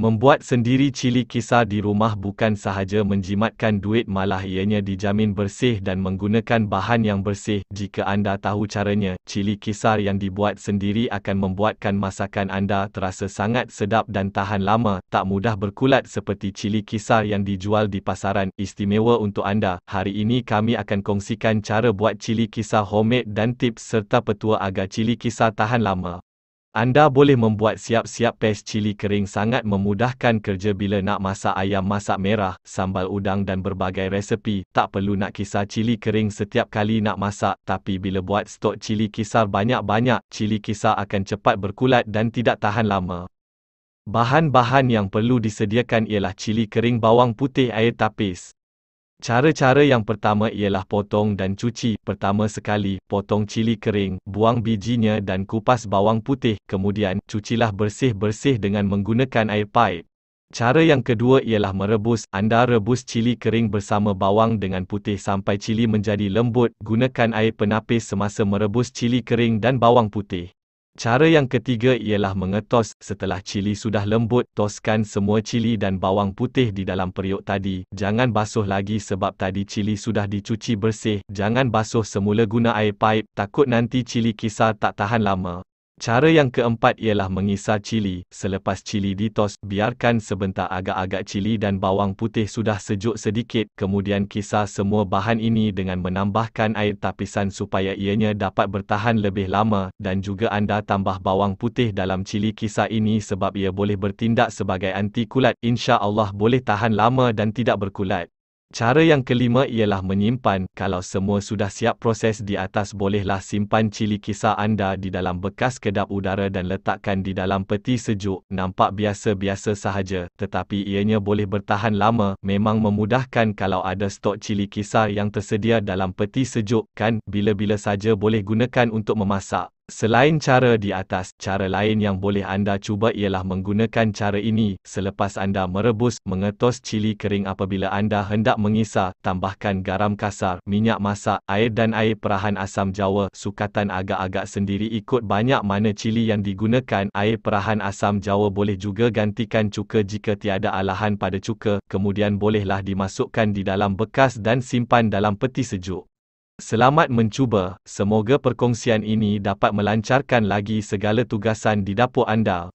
Membuat sendiri cili kisar di rumah bukan sahaja menjimatkan duit malah ianya dijamin bersih dan menggunakan bahan yang bersih. Jika anda tahu caranya, cili kisar yang dibuat sendiri akan membuatkan masakan anda terasa sangat sedap dan tahan lama, tak mudah berkulat seperti cili kisar yang dijual di pasaran. Istimewa untuk anda, hari ini kami akan kongsikan cara buat cili kisar homemade dan tips serta petua agar cili kisar tahan lama. Anda boleh membuat siap-siap pes cili kering sangat memudahkan kerja bila nak masak ayam masak merah, sambal udang dan berbagai resepi. Tak perlu nak kisar cili kering setiap kali nak masak, tapi bila buat stok cili kisar banyak-banyak, cili kisar akan cepat berkulat dan tidak tahan lama. Bahan-bahan yang perlu disediakan ialah cili kering bawang putih air tapis. Cara-cara yang pertama ialah potong dan cuci. Pertama sekali, potong cili kering, buang bijinya dan kupas bawang putih. Kemudian, cucilah bersih-bersih dengan menggunakan air paip. Cara yang kedua ialah merebus. Anda rebus cili kering bersama bawang dengan putih sampai cili menjadi lembut. Gunakan air penapis semasa merebus cili kering dan bawang putih. Cara yang ketiga ialah mengetos. Setelah cili sudah lembut, toskan semua cili dan bawang putih di dalam periuk tadi. Jangan basuh lagi sebab tadi cili sudah dicuci bersih. Jangan basuh semula guna air pipe, takut nanti cili kisar tak tahan lama. Cara yang keempat ialah mengisar cili. Selepas cili ditos, biarkan sebentar agak-agak cili dan bawang putih sudah sejuk sedikit. Kemudian kisar semua bahan ini dengan menambahkan air tapisan supaya ianya dapat bertahan lebih lama dan juga anda tambah bawang putih dalam cili kisar ini sebab ia boleh bertindak sebagai anti kulat. Insya Allah boleh tahan lama dan tidak berkulat. Cara yang kelima ialah menyimpan. Kalau semua sudah siap proses di atas bolehlah simpan cili kisar anda di dalam bekas kedap udara dan letakkan di dalam peti sejuk. Nampak biasa-biasa sahaja tetapi ianya boleh bertahan lama. Memang memudahkan kalau ada stok cili kisar yang tersedia dalam peti sejuk kan bila-bila saja boleh gunakan untuk memasak. Selain cara di atas, cara lain yang boleh anda cuba ialah menggunakan cara ini. Selepas anda merebus, mengetos cili kering apabila anda hendak mengisar, tambahkan garam kasar, minyak masak, air dan air perahan asam jawa. Sukatan agak-agak sendiri ikut banyak mana cili yang digunakan. Air perahan asam jawa boleh juga gantikan cuka jika tiada alahan pada cuka. Kemudian bolehlah dimasukkan di dalam bekas dan simpan dalam peti sejuk. Selamat mencuba. Semoga perkongsian ini dapat melancarkan lagi segala tugasan di dapur anda.